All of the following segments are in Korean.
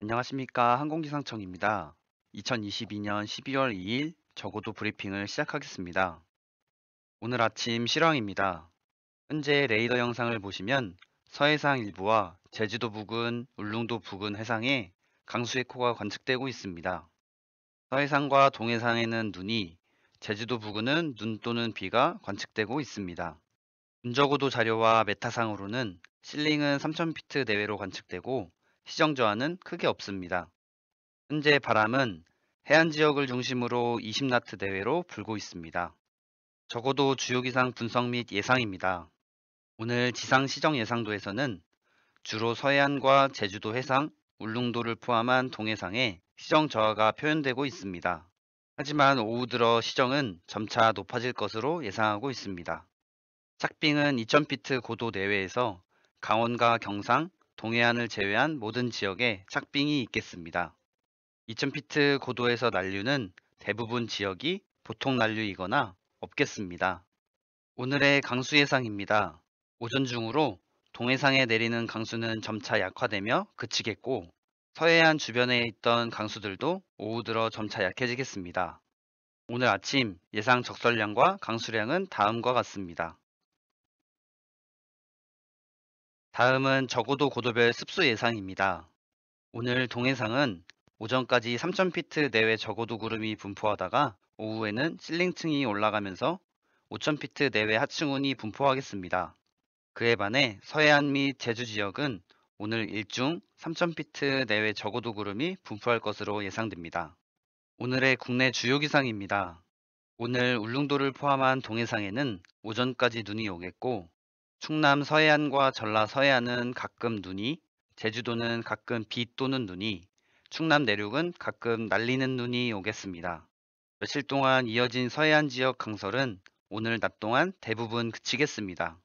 안녕하십니까. 항공기상청입니다. 2022년 11월 2일 저고도 브리핑을 시작하겠습니다. 오늘 아침 실황입니다. 현재 레이더 영상을 보시면 서해상 일부와 제주도 부근, 울릉도 부근 해상에 강수의 코가 관측되고 있습니다. 서해상과 동해상에는 눈이, 제주도 부근은 눈 또는 비가 관측되고 있습니다. 눈저고도 자료와 메타상으로는 실링은 3000피트 내외로 관측되고 시정 저하는 크게 없습니다. 현재 바람은 해안 지역을 중심으로 20나트 대회로 불고 있습니다. 적어도 주요 기상 분석 및 예상입니다. 오늘 지상 시정 예상도에서는 주로 서해안과 제주도 해상, 울릉도를 포함한 동해상에 시정 저하가 표현되고 있습니다. 하지만 오후 들어 시정은 점차 높아질 것으로 예상하고 있습니다. 착빙은 2000피트 고도 내외에서 강원과 경상, 동해안을 제외한 모든 지역에 착빙이 있겠습니다. 2000피트 고도에서 난류는 대부분 지역이 보통 난류이거나 없겠습니다. 오늘의 강수 예상입니다. 오전 중으로 동해상에 내리는 강수는 점차 약화되며 그치겠고 서해안 주변에 있던 강수들도 오후 들어 점차 약해지겠습니다. 오늘 아침 예상 적설량과 강수량은 다음과 같습니다. 다음은 적어도 고도별 습수 예상입니다. 오늘 동해상은 오전까지 3,000피트 내외 적어도 구름이 분포하다가 오후에는 실링층이 올라가면서 5,000피트 내외 하층운이 분포하겠습니다. 그에 반해 서해안 및 제주 지역은 오늘 일중 3,000피트 내외 적어도 구름이 분포할 것으로 예상됩니다. 오늘의 국내 주요 기상입니다. 오늘 울릉도를 포함한 동해상에는 오전까지 눈이 오겠고 충남 서해안과 전라 서해안은 가끔 눈이, 제주도는 가끔 비 또는 눈이, 충남 내륙은 가끔 날리는 눈이 오겠습니다. 며칠 동안 이어진 서해안 지역 강설은 오늘 낮 동안 대부분 그치겠습니다.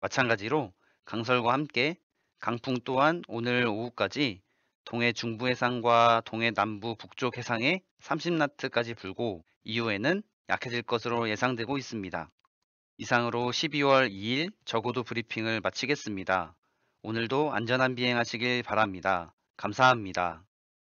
마찬가지로 강설과 함께 강풍 또한 오늘 오후까지 동해 중부 해상과 동해 남부 북쪽 해상에 30나트까지 불고 이후에는 약해질 것으로 예상되고 있습니다. 이상으로 12월 2일 저고도 브리핑을 마치겠습니다. 오늘도 안전한 비행하시길 바랍니다. 감사합니다.